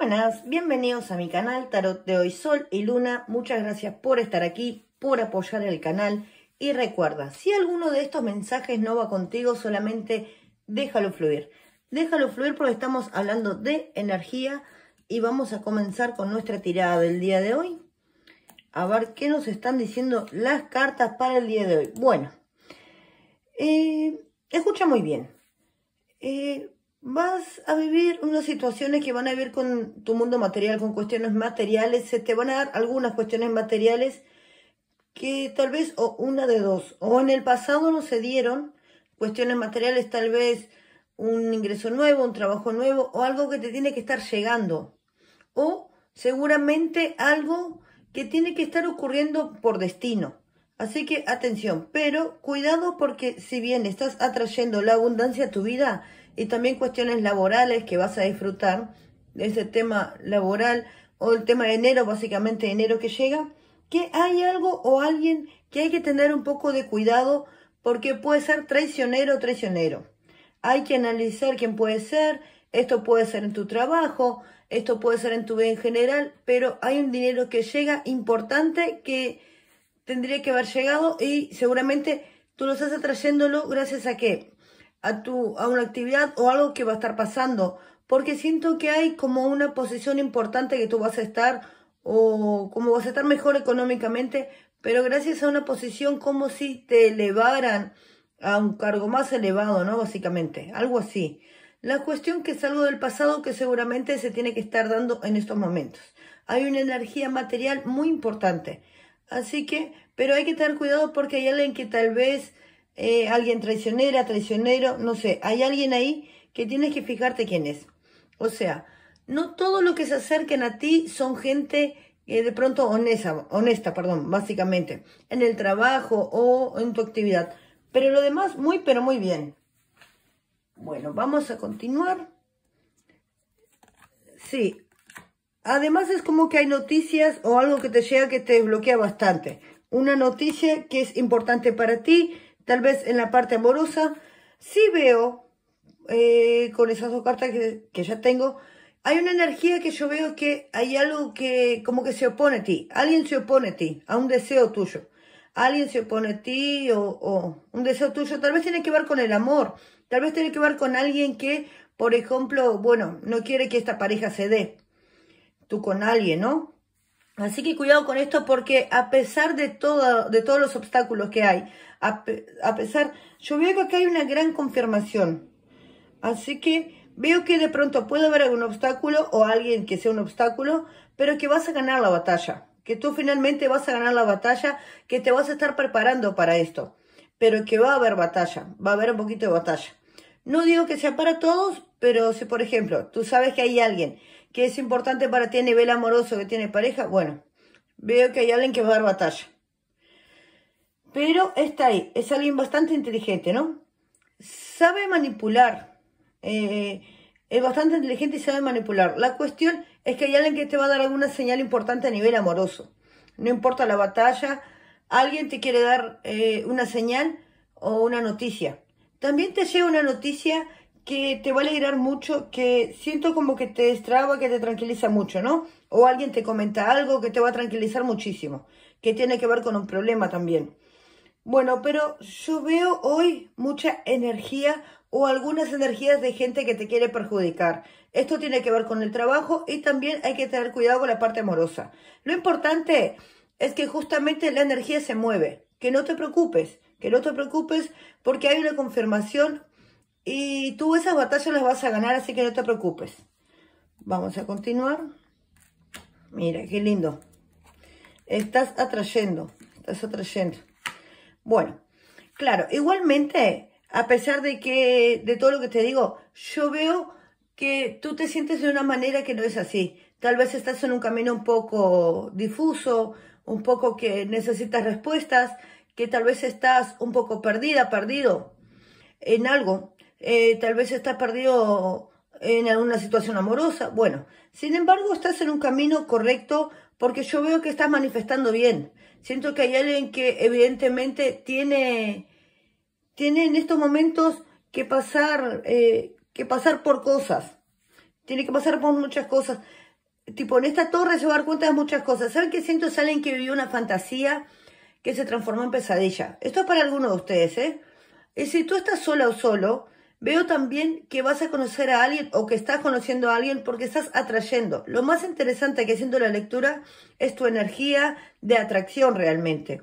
Buenas, bienvenidos a mi canal Tarot de Hoy Sol y Luna. Muchas gracias por estar aquí, por apoyar el canal. Y recuerda, si alguno de estos mensajes no va contigo, solamente déjalo fluir. Déjalo fluir porque estamos hablando de energía y vamos a comenzar con nuestra tirada del día de hoy. A ver qué nos están diciendo las cartas para el día de hoy. Bueno, eh, escucha muy bien. Eh, vas a vivir unas situaciones que van a vivir con tu mundo material, con cuestiones materiales, se te van a dar algunas cuestiones materiales que tal vez, o una de dos, o en el pasado no se dieron cuestiones materiales, tal vez un ingreso nuevo, un trabajo nuevo, o algo que te tiene que estar llegando, o seguramente algo que tiene que estar ocurriendo por destino. Así que atención, pero cuidado porque si bien estás atrayendo la abundancia a tu vida y también cuestiones laborales que vas a disfrutar, de ese tema laboral o el tema de enero, básicamente enero que llega, que hay algo o alguien que hay que tener un poco de cuidado porque puede ser traicionero o traicionero. Hay que analizar quién puede ser, esto puede ser en tu trabajo, esto puede ser en tu vida en general, pero hay un dinero que llega importante que tendría que haber llegado y seguramente tú lo estás atrayéndolo gracias a qué? A, tu, a una actividad o algo que va a estar pasando. Porque siento que hay como una posición importante que tú vas a estar o como vas a estar mejor económicamente, pero gracias a una posición como si te elevaran a un cargo más elevado, ¿no? Básicamente, algo así. La cuestión que es algo del pasado que seguramente se tiene que estar dando en estos momentos. Hay una energía material muy importante. Así que, pero hay que tener cuidado porque hay alguien que tal vez, eh, alguien traicionera, traicionero, no sé, hay alguien ahí que tienes que fijarte quién es. O sea, no todo lo que se acerquen a ti son gente eh, de pronto honesta, honesta, perdón, básicamente, en el trabajo o en tu actividad. Pero lo demás, muy, pero muy bien. Bueno, vamos a continuar. Sí, Además es como que hay noticias o algo que te llega que te bloquea bastante. Una noticia que es importante para ti, tal vez en la parte amorosa. Sí veo, eh, con esas dos cartas que, ya tengo, hay una energía que yo veo que hay algo que como que se opone a ti. Alguien se opone a ti, a un deseo tuyo. Alguien se opone a ti o, o, un deseo tuyo. Tal vez tiene que ver con el amor. Tal vez tiene que ver con alguien que, por ejemplo, bueno, no quiere que esta pareja se dé tú con alguien, ¿no? Así que cuidado con esto porque a pesar de, todo, de todos los obstáculos que hay, a, pesar, yo veo que acá hay una gran confirmación. Así que veo que de pronto puede haber algún obstáculo o alguien que sea un obstáculo, pero que vas a ganar la batalla, que tú finalmente vas a ganar la batalla, que te vas a estar preparando para esto, pero que va a haber batalla, va a haber un poquito de batalla. No digo que sea para todos, pero si por ejemplo tú sabes que hay alguien que es importante para ti a nivel amoroso, que tienes pareja, bueno, veo que hay alguien que va a dar batalla. Pero está ahí, es alguien bastante inteligente, ¿no? Sabe manipular, eh, es bastante inteligente y sabe manipular. La cuestión es que hay alguien que te va a dar alguna señal importante a nivel amoroso. No importa la batalla, alguien te quiere dar eh, una señal o una noticia. También te llega una noticia que te va a alegrar mucho, que siento como que te destraba, que te tranquiliza mucho, ¿no? O alguien te comenta algo que te va a tranquilizar muchísimo, que tiene que ver con un problema también. Bueno, pero yo veo hoy mucha energía o algunas energías de gente que te quiere perjudicar. Esto tiene que ver con el trabajo y también hay que tener cuidado con la parte amorosa. Lo importante es que justamente la energía se mueve, que no te preocupes, que no te preocupes porque hay una confirmación y tú esas batallas las vas a ganar, así que no te preocupes. Vamos a continuar. Mira, qué lindo. Estás atrayendo, estás atrayendo. Bueno, claro, igualmente, a pesar de que, de todo lo que te digo, yo veo que tú te sientes de una manera que no es así. Tal vez estás en un camino un poco difuso, un poco que necesitas respuestas, que tal vez estás un poco perdida, perdido en algo. Eh, tal vez estás perdido en alguna situación amorosa. Bueno, sin embargo, estás en un camino correcto porque yo veo que estás manifestando bien. Siento que hay alguien que evidentemente tiene, tiene en estos momentos que pasar, eh, que pasar por cosas. Tiene que pasar por muchas cosas. Tipo, en esta torre se va a dar cuenta de muchas cosas. ¿Saben qué siento? Es alguien que vivió una fantasía que se transformó en pesadilla. Esto es para algunos de ustedes, ¿eh? si tú estás sola o solo, Veo también que vas a conocer a alguien o que estás conociendo a alguien porque estás atrayendo. Lo más interesante que haciendo la lectura es tu energía de atracción realmente.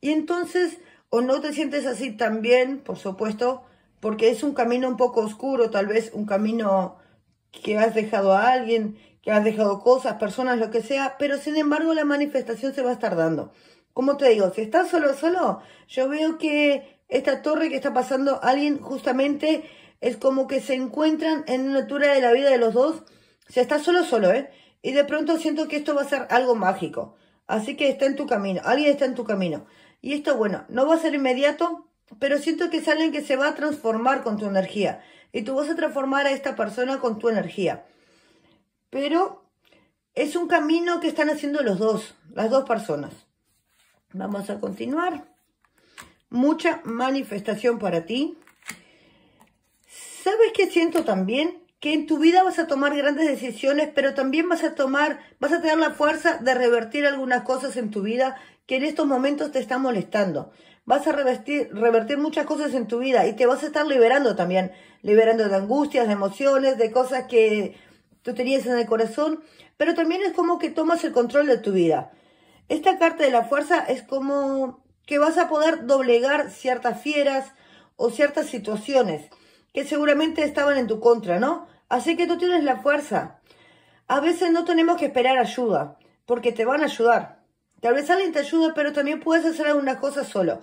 Y entonces, o no te sientes así también, por supuesto, porque es un camino un poco oscuro, tal vez un camino que has dejado a alguien, que has dejado cosas, personas, lo que sea, pero sin embargo la manifestación se va a estar dando. Como te digo, si estás solo, solo, yo veo que esta torre que está pasando alguien justamente es como que se encuentran en una altura de la vida de los dos. sea, está solo, solo, ¿eh? Y de pronto siento que esto va a ser algo mágico. Así que está en tu camino, alguien está en tu camino. Y esto, bueno, no va a ser inmediato, pero siento que es alguien que se va a transformar con tu energía. Y tú vas a transformar a esta persona con tu energía. Pero es un camino que están haciendo los dos, las dos personas. Vamos a continuar mucha manifestación para ti. ¿Sabes qué siento también? Que en tu vida vas a tomar grandes decisiones, pero también vas a tomar, vas a tener la fuerza de revertir algunas cosas en tu vida que en estos momentos te están molestando. Vas a revertir, revertir muchas cosas en tu vida y te vas a estar liberando también, liberando de angustias, de emociones, de cosas que tú tenías en el corazón, pero también es como que tomas el control de tu vida. Esta carta de la fuerza es como que vas a poder doblegar ciertas fieras o ciertas situaciones que seguramente estaban en tu contra, ¿no? Así que tú tienes la fuerza. A veces no tenemos que esperar ayuda, porque te van a ayudar. Tal vez alguien te ayude, pero también puedes hacer algunas cosas solo.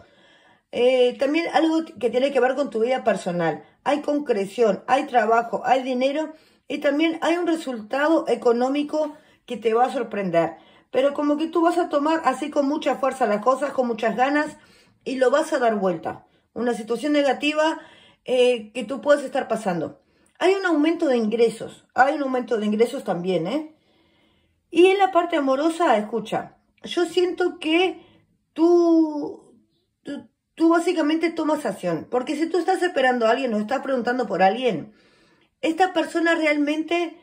Eh, también algo que tiene que ver con tu vida personal. Hay concreción, hay trabajo, hay dinero y también hay un resultado económico que te va a sorprender pero como que tú vas a tomar así con mucha fuerza las cosas, con muchas ganas y lo vas a dar vuelta. Una situación negativa eh, que tú puedes estar pasando. Hay un aumento de ingresos, hay un aumento de ingresos también, ¿eh? Y en la parte amorosa, escucha, yo siento que tú, tú, tú básicamente tomas acción, porque si tú estás esperando a alguien o estás preguntando por alguien, esta persona realmente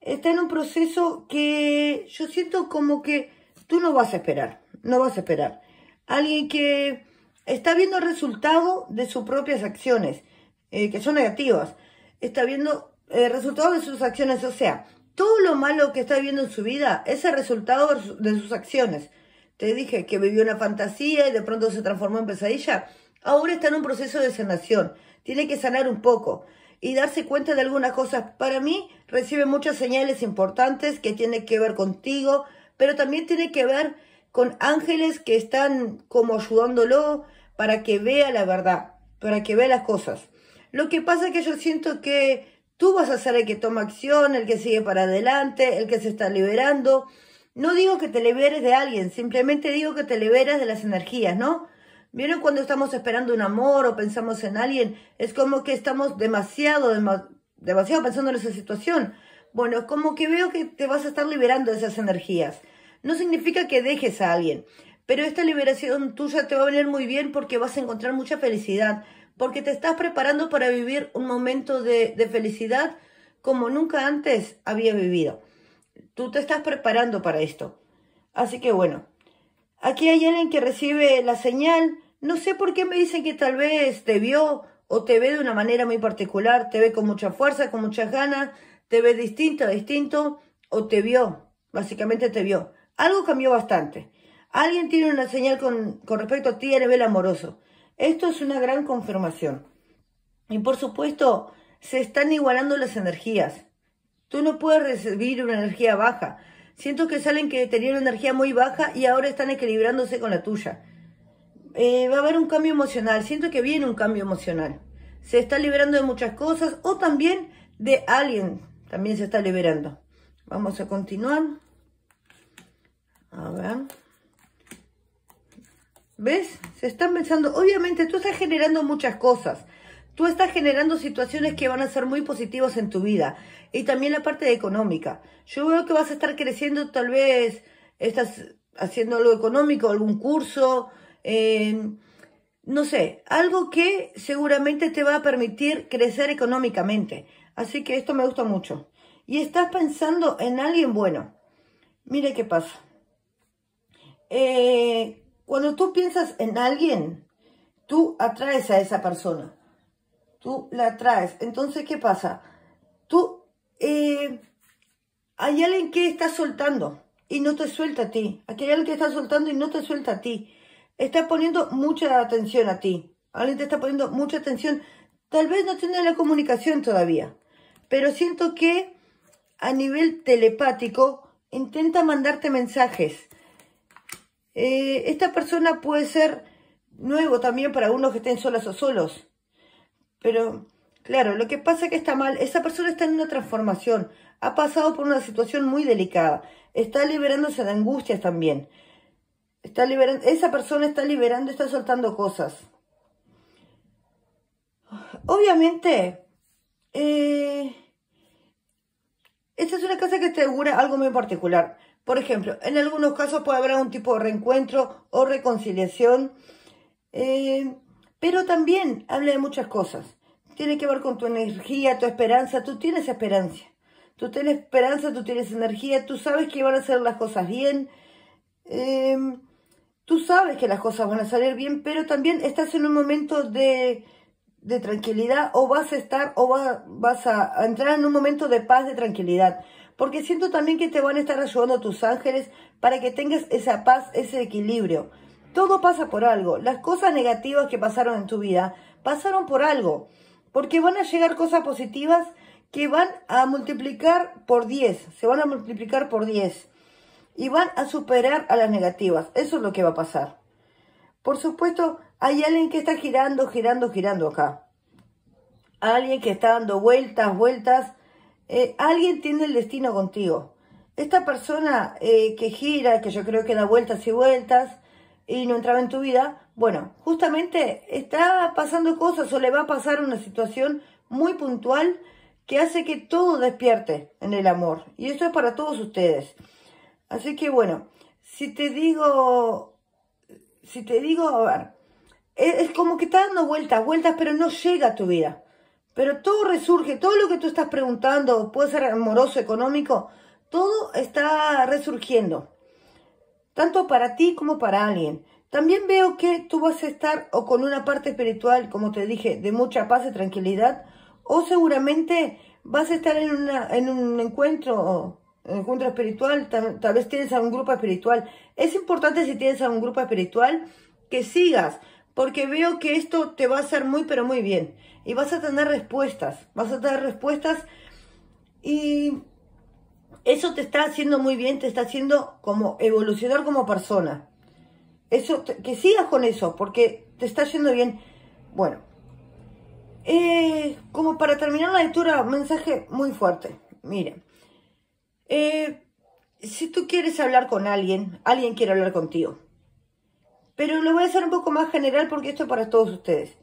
está en un proceso que yo siento como que tú no vas a esperar, no vas a esperar. Alguien que está viendo el resultado de sus propias acciones, eh, que son negativas, está viendo eh, el resultado de sus acciones, o sea, todo lo malo que está viviendo en su vida es el resultado de sus acciones. Te dije que vivió una fantasía y de pronto se transformó en pesadilla. Ahora está en un proceso de sanación. Tiene que sanar un poco y darse cuenta de algunas cosas. Para mí recibe muchas señales importantes que tienen que ver contigo, pero también tiene que ver con ángeles que están como ayudándolo para que vea la verdad, para que vea las cosas. Lo que pasa es que yo siento que tú vas a ser el que toma acción, el que sigue para adelante, el que se está liberando. No digo que te liberes de alguien, simplemente digo que te liberas de las energías, ¿no? ¿Vieron cuando estamos esperando un amor o pensamos en alguien? Es como que estamos demasiado, demasiado pensando en esa situación. Bueno, es como que veo que te vas a estar liberando de esas energías. No significa que dejes a alguien, pero esta liberación tuya te va a venir muy bien porque vas a encontrar mucha felicidad, porque te estás preparando para vivir un momento de, de felicidad como nunca antes había vivido. Tú te estás preparando para esto. Así que bueno, aquí hay alguien que recibe la señal no sé por qué me dicen que tal vez te vio o te ve de una manera muy particular, te ve con mucha fuerza, con muchas ganas, te ve distinto, distinto, o te vio, básicamente te vio. Algo cambió bastante. Alguien tiene una señal con, respecto a ti a nivel amoroso. Esto es una gran confirmación. Y por supuesto, se están igualando las energías. Tú no puedes recibir una energía baja. Siento que salen que tenían una energía muy baja y ahora están equilibrándose con la tuya. Eh, va a haber un cambio emocional. Siento que viene un cambio emocional. Se está liberando de muchas cosas o también de alguien. También se está liberando. Vamos a continuar. A ver. ¿Ves? Se están pensando. Obviamente tú estás generando muchas cosas. Tú estás generando situaciones que van a ser muy positivas en tu vida. Y también la parte económica. Yo veo que vas a estar creciendo tal vez. Estás haciendo algo económico, algún curso, Em, no sé, algo que seguramente te va a permitir crecer económicamente. Así que esto me gusta mucho. Y estás pensando en alguien bueno. Mire qué pasa. Eh, cuando tú piensas en alguien, tú atraes a esa persona. Tú la atraes. Entonces, ¿qué pasa? Tú, eh, hay alguien que está soltando y no te suelta a ti. Aquí hay alguien que está soltando y no te suelta a ti está poniendo mucha atención a ti. Alguien te está poniendo mucha atención. Tal vez no tiene la comunicación todavía, pero siento que a nivel telepático intenta mandarte mensajes. Eh, esta persona puede ser nuevo también para algunos que estén solas o solos. Pero, claro, lo que pasa es que está mal. Esa persona está en una transformación. Ha pasado por una situación muy delicada. Está liberándose de angustias también. Está liberando, esa persona está liberando, está soltando cosas. Obviamente, eh, esta es una casa que te augura algo muy particular. Por ejemplo, en algunos casos puede haber un tipo de reencuentro o reconciliación, eh, pero también habla de muchas cosas. Tiene que ver con tu energía, tu esperanza. Tú tienes esperanza. Tú tienes esperanza, tú tienes energía, tú sabes que van a hacer las cosas bien. Eh, tú sabes que las cosas van a salir bien, pero también estás en un momento de, de tranquilidad o vas a estar o vas a entrar en un momento de paz, de tranquilidad. Porque siento también que te van a estar ayudando tus ángeles para que tengas esa paz, ese equilibrio. Todo pasa por algo. Las cosas negativas que pasaron en tu vida pasaron por algo. Porque van a llegar cosas positivas que van a multiplicar por 10. Se van a multiplicar por 10 y van a superar a las negativas. Eso es lo que va a pasar. Por supuesto, hay alguien que está girando, girando, girando acá. Alguien que está dando vueltas, vueltas. Eh, alguien tiene el destino contigo. Esta persona eh, que gira, que yo creo que da vueltas y vueltas y no entraba en tu vida, bueno, justamente está pasando cosas o le va a pasar una situación muy puntual que hace que todo despierte en el amor. Y eso es para todos ustedes. Así que bueno, si te digo, si te digo, a ver, e, es, como que está dando vueltas, vueltas, pero no llega a tu vida. Pero todo resurge, todo lo que tú estás preguntando, puede ser amoroso, económico, todo está resurgiendo, tanto para ti como para alguien. También veo que tú vas a estar o con una parte espiritual, como te dije, de mucha paz y tranquilidad, o seguramente vas a estar en, una, en un encuentro encuentro espiritual, tal, vez tienes algún grupo espiritual. Es importante si tienes algún grupo espiritual que sigas, porque veo que esto te va a hacer muy, pero muy bien. Y vas a tener respuestas, vas a tener respuestas y eso te está haciendo muy bien, te está haciendo como evolucionar como persona. Eso, que sigas con eso, porque te está haciendo bien. Bueno, eh, como para terminar la lectura, mensaje muy fuerte. Miren, eh, si tú quieres hablar con alguien, alguien quiere hablar contigo. Pero lo voy a hacer un poco más general porque esto es para todos ustedes.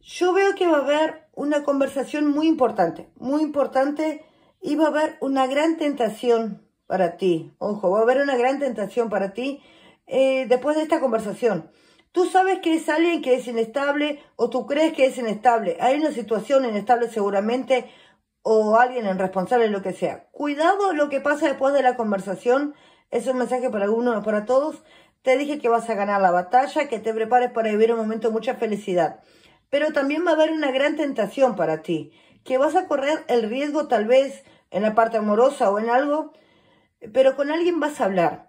Yo veo que va a haber una conversación muy importante, muy importante y va a haber una gran tentación para ti. Ojo, va a haber una gran tentación para ti eh, después de esta conversación. Tú sabes que es alguien que es inestable o tú crees que es inestable. Hay una situación inestable seguramente o alguien en responsable, lo que sea. Cuidado lo que pasa después de la conversación. Es un mensaje para algunos, para todos. Te dije que vas a ganar la batalla, que te prepares para vivir un momento de mucha felicidad. Pero también va a haber una gran tentación para ti, que vas a correr el riesgo tal vez en la parte amorosa o en algo, pero con alguien vas a hablar,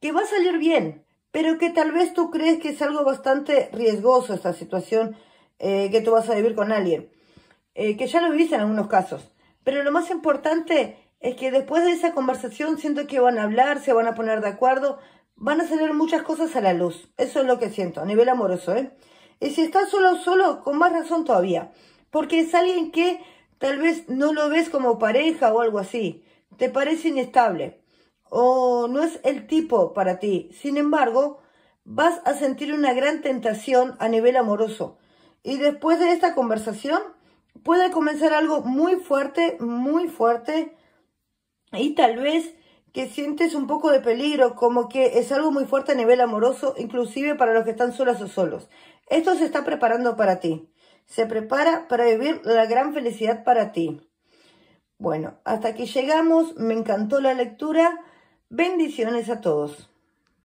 que va a salir bien, pero que tal vez tú crees que es algo bastante riesgoso esta situación eh, que tú vas a vivir con alguien, eh, que ya lo viviste en algunos casos. Pero lo más importante es que después de esa conversación siento que van a hablar, se van a poner de acuerdo, van a salir muchas cosas a la luz. Eso es lo que siento, a nivel amoroso, ¿eh? Y si estás solo o solo, con más razón todavía. Porque es alguien que tal vez no lo ves como pareja o algo así. Te parece inestable. O no es el tipo para ti. Sin embargo, vas a sentir una gran tentación a nivel amoroso. Y después de esta conversación, puede comenzar algo muy fuerte, muy fuerte y tal vez que sientes un poco de peligro, como que es algo muy fuerte a nivel amoroso, inclusive para los que están solas o solos. Esto se está preparando para ti. Se prepara para vivir la gran felicidad para ti. Bueno, hasta aquí llegamos. Me encantó la lectura. Bendiciones a todos.